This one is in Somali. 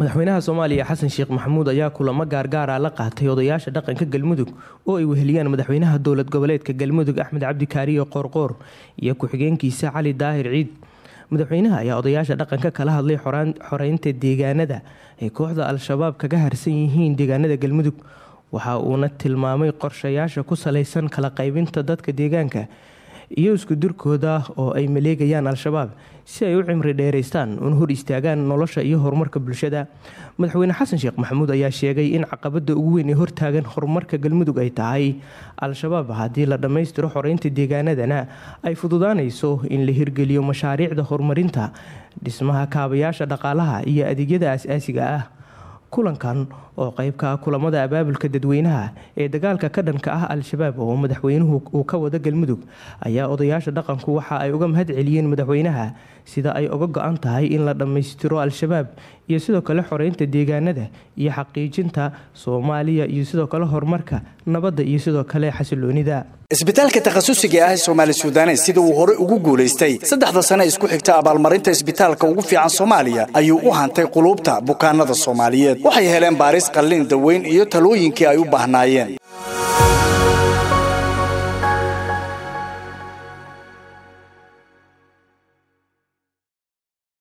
madaxweynaha soomaaliya xasan sheekh maxamuud ayaa kulamo gaargaara la qaatay odayaasha dhaqanka galmudug oo ay weheliyaan madaxweynaha dowlad goboleedka galmudug axmed cabdikaariyo qoorqoor iyo ku-xigeenkiisa cali daahir ciid madaxweynaha ayaa odayaasha dhaqanka kala hadlay xoreynta deegaanada ay kooxda al-shabaab kaga harsan yihiin deegaanada galmudug waxa uuna tilmaamay qorshayaasha ku saleysan kala qaybinta dadka deegaanka iyo iskudirkooda oo ay maleegayaan al-shabaab si ay u cimri dheereystaan una hor istaagaan nolosha iyo horumarka bulshada madaxweyne xasan sheekh maxamuud ayaa sheegay in caqabada ugu weyn ee hortaagan horumarka galmudug ay tahay al-shabaab haddii la dhammaystiro xoreynta deegaanadana ay fududaanayso in la hirgeliyo mashaariicda horumarinta dhismaha kaabayaasha dhaqaalaha iyo adeegyada as-aasiga ah kulankan oo qeybka ah kulamada abaabulka dadweynaha ee dagaalka ka dhanka ah al-shabaab oo madaxweynuhu uu ka wada galmudug ayaa odayaasha dhaqanku waxa ay uga mahad celiyeen madaxweynaha sida ay uga go-an tahay in la dhammaystiro al-shabaab iyo sidoo kale xoreynta deegaanada iyo xaqiijinta soomaaliya iyo sidoo kale horumarka nabadda iyo sidoo kale xasiloonida isbitaalka takhasusiga ah ee soomaali suudaane sida uu hore ugu guulaystay saddexda sane isku xigta abaalmarinta isbitaalka ugu fiican soomaaliya ayuu u hantay quluubta bukaanada soomaaliyeed waxay heleen baaris qallin daweyn iyo talooyinkii ay u baahnaayeen